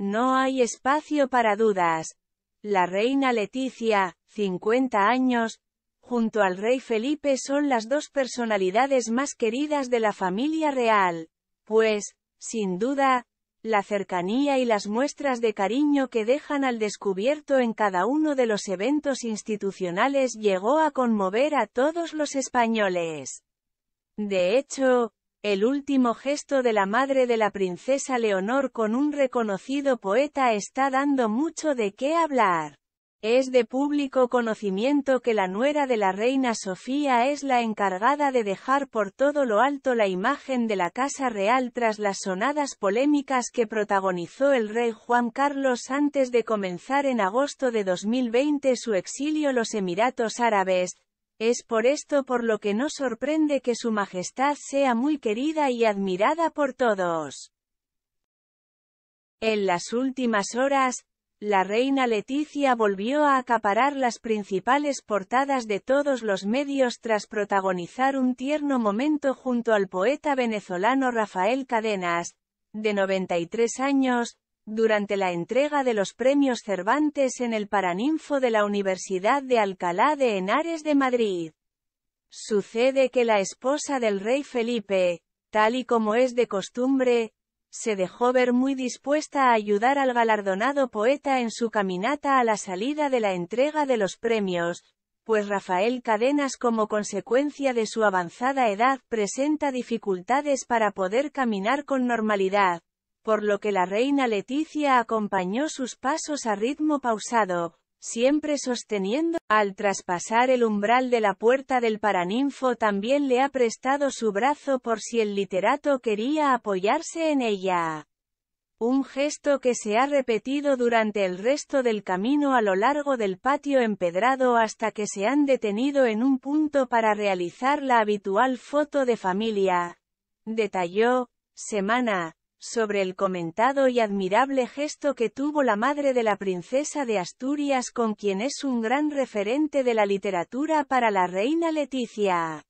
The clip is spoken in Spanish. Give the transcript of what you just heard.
No hay espacio para dudas. La reina Leticia, 50 años, junto al rey Felipe son las dos personalidades más queridas de la familia real. Pues, sin duda, la cercanía y las muestras de cariño que dejan al descubierto en cada uno de los eventos institucionales llegó a conmover a todos los españoles. De hecho, el último gesto de la madre de la princesa Leonor con un reconocido poeta está dando mucho de qué hablar. Es de público conocimiento que la nuera de la reina Sofía es la encargada de dejar por todo lo alto la imagen de la Casa Real tras las sonadas polémicas que protagonizó el rey Juan Carlos antes de comenzar en agosto de 2020 su exilio los Emiratos Árabes, es por esto por lo que no sorprende que su majestad sea muy querida y admirada por todos. En las últimas horas, la reina Leticia volvió a acaparar las principales portadas de todos los medios tras protagonizar un tierno momento junto al poeta venezolano Rafael Cadenas, de 93 años, durante la entrega de los premios Cervantes en el Paraninfo de la Universidad de Alcalá de Henares de Madrid. Sucede que la esposa del rey Felipe, tal y como es de costumbre, se dejó ver muy dispuesta a ayudar al galardonado poeta en su caminata a la salida de la entrega de los premios, pues Rafael Cadenas como consecuencia de su avanzada edad presenta dificultades para poder caminar con normalidad, por lo que la reina Leticia acompañó sus pasos a ritmo pausado, siempre sosteniendo, al traspasar el umbral de la puerta del paraninfo también le ha prestado su brazo por si el literato quería apoyarse en ella. Un gesto que se ha repetido durante el resto del camino a lo largo del patio empedrado hasta que se han detenido en un punto para realizar la habitual foto de familia. Detalló, semana, sobre el comentado y admirable gesto que tuvo la madre de la princesa de Asturias con quien es un gran referente de la literatura para la reina Leticia.